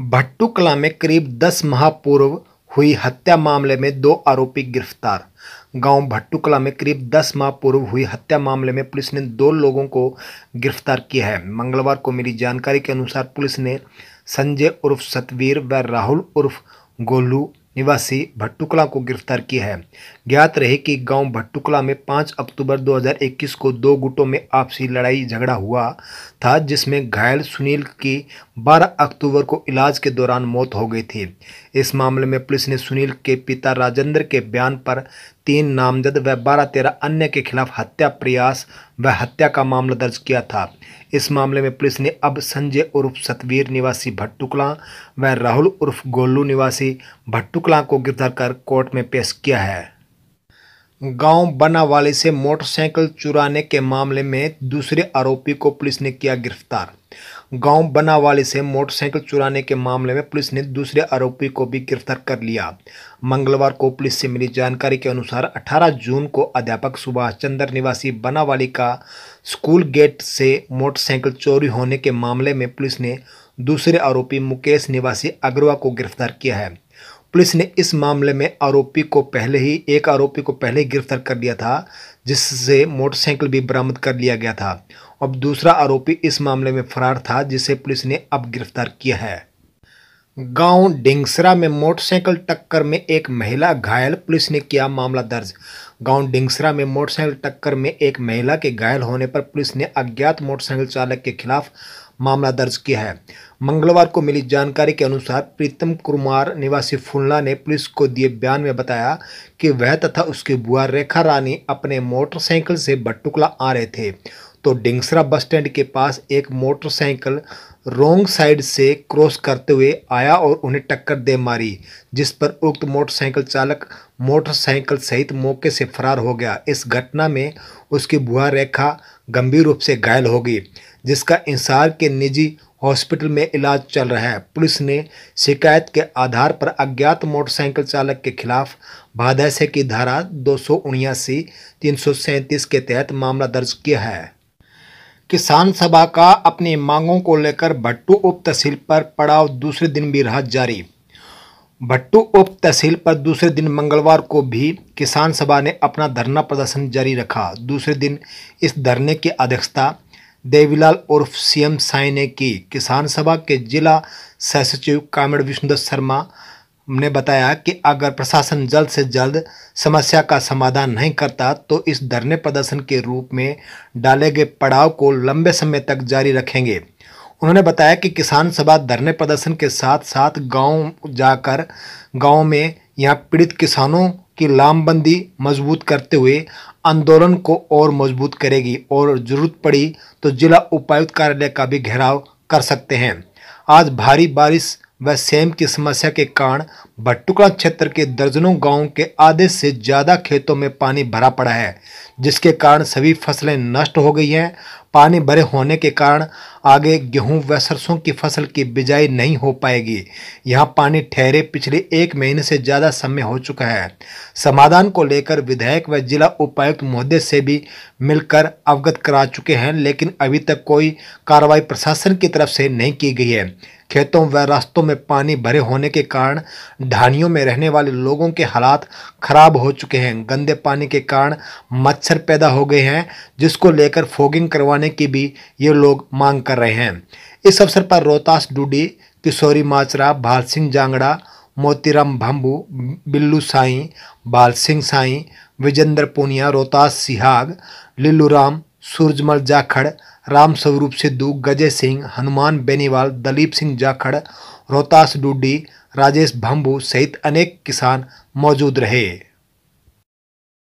भट्टुकला में करीब दस माह पूर्व हुई हत्या मामले में दो आरोपी गिरफ्तार गांव भट्टुकला में करीब दस माह पूर्व हुई हत्या मामले में पुलिस ने दो लोगों को गिरफ्तार किया है मंगलवार को मिली जानकारी के अनुसार पुलिस ने संजय उर्फ सतवीर व राहुल उर्फ गोलू निवासी भट्टुकला को गिरफ्तार किया है ज्ञात रहे कि गांव भट्टुकला में 5 अक्टूबर 2021 को दो गुटों में आपसी लड़ाई झगड़ा हुआ था जिसमें घायल सुनील की 12 अक्टूबर को इलाज के दौरान मौत हो गई थी इस मामले में पुलिस ने सुनील के पिता राजेंद्र के बयान पर तीन नामजद व बारह तेरह अन्य के खिलाफ हत्या प्रयास व हत्या का मामला दर्ज किया था इस मामले में पुलिस ने अब संजय उर्फ सतवीर निवासी भट्टुकला व राहुल उर्फ गोल्लू निवासी भट्टुक शुक्ला को गिरफ्तार कर कोर्ट में पेश किया है गांव बनावाली से मोटरसाइकिल चुराने के मामले में दूसरे आरोपी को पुलिस ने किया गिरफ्तार गांव बनावाली से मोटरसाइकिल चुराने के मामले में पुलिस ने दूसरे आरोपी को भी गिरफ्तार कर लिया मंगलवार को पुलिस से मिली जानकारी के अनुसार 18 जून को अध्यापक सुभाष चंद्र निवासी बनावाली का स्कूल गेट से मोटरसाइकिल चोरी होने के मामले में पुलिस ने दूसरे आरोपी मुकेश निवासी अग्रवा को गिरफ्तार किया है पुलिस ने इस मामले में आरोपी को पहले ही एक आरोपी को पहले ही गिरफ्तार कर लिया था जिससे मोटरसाइकिल भी बरामद कर लिया गया था अब दूसरा आरोपी इस मामले में फरार था जिसे पुलिस ने अब गिरफ्तार किया है गांव डिंगसरा में मोटरसाइकिल टक्कर में एक महिला घायल पुलिस ने किया मामला दर्ज गांव डिंगसरा में मोटरसाइकिल टक्कर में एक महिला के घायल होने पर पुलिस ने अज्ञात मोटरसाइकिल चालक के खिलाफ मामला दर्ज किया है मंगलवार को मिली जानकारी के अनुसार प्रीतम कुमार निवासी फुलना ने पुलिस को दिए बयान में बताया कि वह तथा उसकी बुआ रेखा रानी अपने मोटरसाइकिल से बटुकला आ रहे थे तो डिंगसरा बस स्टैंड के पास एक मोटरसाइकिल रोंग साइड से क्रॉस करते हुए आया और उन्हें टक्कर दे मारी जिस पर उक्त मोटरसाइकिल चालक मोटरसाइकिल सहित मौके से फरार हो गया इस घटना में उसकी बुआ रेखा गंभीर रूप से घायल हो गई जिसका इंसार के निजी हॉस्पिटल में इलाज चल रहा है पुलिस ने शिकायत के आधार पर अज्ञात मोटरसाइकिल चालक के खिलाफ भादैसे की धारा दो सौ उन्यासी तीन सौ सैंतीस के तहत मामला दर्ज किया है किसान सभा का अपनी मांगों को लेकर भट्टू उप तहसील पर पड़ाव दूसरे दिन भी रहा जारी भट्टू उप तहसील पर दूसरे दिन मंगलवार को भी किसान सभा ने अपना धरना प्रदर्शन जारी रखा दूसरे दिन इस धरने की अध्यक्षता देवीलाल उर्फ सीएम साई ने की किसान सभा के जिला सह सचिव कामड़ विष्णुदत्त शर्मा ने बताया कि अगर प्रशासन जल्द से जल्द समस्या का समाधान नहीं करता तो इस धरने प्रदर्शन के रूप में डाले गए पड़ाव को लंबे समय तक जारी रखेंगे उन्होंने बताया कि किसान सभा धरने प्रदर्शन के साथ साथ गांव जाकर गांव में यहां पीड़ित किसानों की लामबंदी मजबूत करते हुए आंदोलन को और मजबूत करेगी और जरूरत पड़ी तो जिला उपायुक्त कार्यालय का भी घेराव कर सकते हैं आज भारी बारिश व सेम की समस्या के कारण भट्टुकड़ा क्षेत्र के दर्जनों गांवों के आधे से ज़्यादा खेतों में पानी भरा पड़ा है जिसके कारण सभी फसलें नष्ट हो गई हैं पानी भरे होने के कारण आगे गेहूं व सरसों की फसल की बिजाई नहीं हो पाएगी यहां पानी ठहरे पिछले एक महीने से ज़्यादा समय हो चुका है समाधान को लेकर विधायक व जिला उपायुक्त महोदय से भी मिलकर अवगत करा चुके हैं लेकिन अभी तक कोई कार्रवाई प्रशासन की तरफ से नहीं की गई है खेतों व रास्तों में पानी भरे होने के कारण ढानियों में रहने वाले लोगों के हालात खराब हो चुके हैं गंदे पानी के कारण मच्छर पैदा हो गए हैं जिसको लेकर फोगिंग करवाने की भी ये लोग मांग कर रहे हैं इस अवसर पर रोहतास डूडी किशोरी माचरा भाल सिंह जांगड़ा मोतीराम भंबू बिल्लू साई बाल सिंह साई विजेंद्र पुनिया रोहतास सिहाग लिल्लूराम सूरजमल जाखड़ राम स्वरूप सिद्धू गजय सिंह हनुमान बेनीवाल दलीप सिंह जाखड़ रोहतास डूडी राजेश भंबू सहित अनेक किसान मौजूद रहे